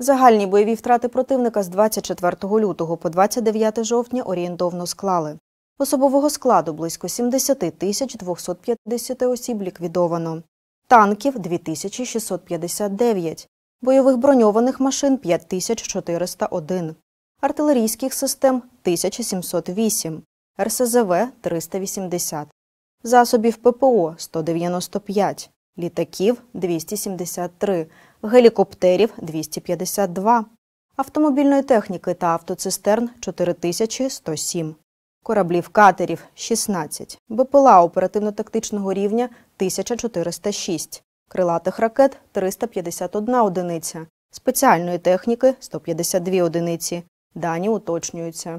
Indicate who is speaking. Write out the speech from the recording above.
Speaker 1: Загальні бойові втрати противника з 24 лютого по 29 жовтня орієнтовно склали. Особового складу близько 70 тисяч 250 осіб ліквідовано, танків 2659, бойових броньованих машин 5401, артилерійських систем 1708, РСЗВ 380, засобів ППО 195, літаків 273, гелікоптерів 252, автомобільної техніки та автоцистерн 4107, кораблів катерів 16, БПЛА оперативно-тактичного рівня 1406, крилатих ракет 351 одиниця, спеціальної техніки 152 одиниці. Дані уточнюються.